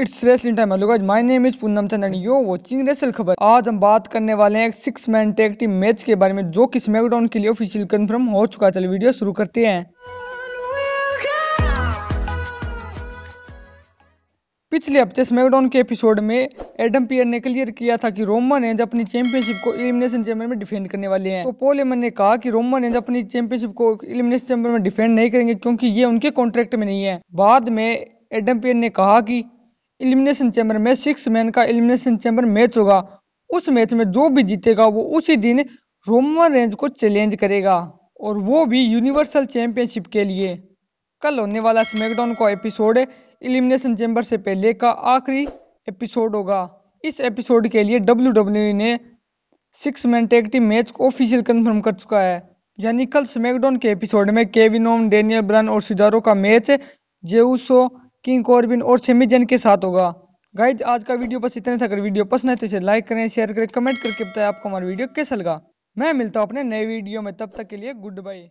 it's wrestling time hello guys my name is Poonam Chand and you're watching wrestle Khabar आज हम बात करने वाले हैं एक six man tag team match के बारे में जो कि स्मैकडाउन के लिए ऑफिशियल कंफर्म हो चुका है चलो वीडियो शुरू करते हैं पिछले हफ्ते स्मैकडाउन के एपिसोड में एडम पियर ने क्लियर किया था कि रोमन रेंज अपनी चैंपियनशिप को इलिमिनेशन चैम्बर में डिफेंड करने वाले हैं तो पोल एमन ने कहा कि रोमन रेंज अपनी चैंपियनशिप को इलिमिनेशन चैम्बर में डिफेंड नहीं करेंगे क्योंकि ये उनके कॉन्ट्रैक्ट में नहीं है बाद में एडम पियर ने कहा कि एलिमिनेशन चैम्बर में सिक्स मैन का एलिमिनेशन चैम्बर मैच होगा उस मैच में जो भी जीतेगा वो उसी दिन रोमन रेंज को चैलेंज करेगा और वो भी यूनिवर्सल चैंपियनशिप के लिए कल होने वाला स्मैकडाउन का एपिसोड एलिमिनेशन चैम्बर से पहले का आखिरी एपिसोड होगा इस एपिसोड के लिए डब्ल्यू ने six man tag team match को ऑफिशियल कंफर्म कर चुका है यानी कल स्मैकडाउन के एपिसोड में केविन ओम डेनियल ब्रन और सिजारो का मैच जेउसो किंग कॉर्बिन और सेमी जेन के साथ होगा गाइज आज का वीडियो बस इतने तक वीडियो पसंद है तो इसे लाइक करें शेयर करें कमेंट करके बताएं आपको हमारा वीडियो कैसा लगा मैं मिलता हूँ अपने नए वीडियो में तब तक के लिए गुड बाय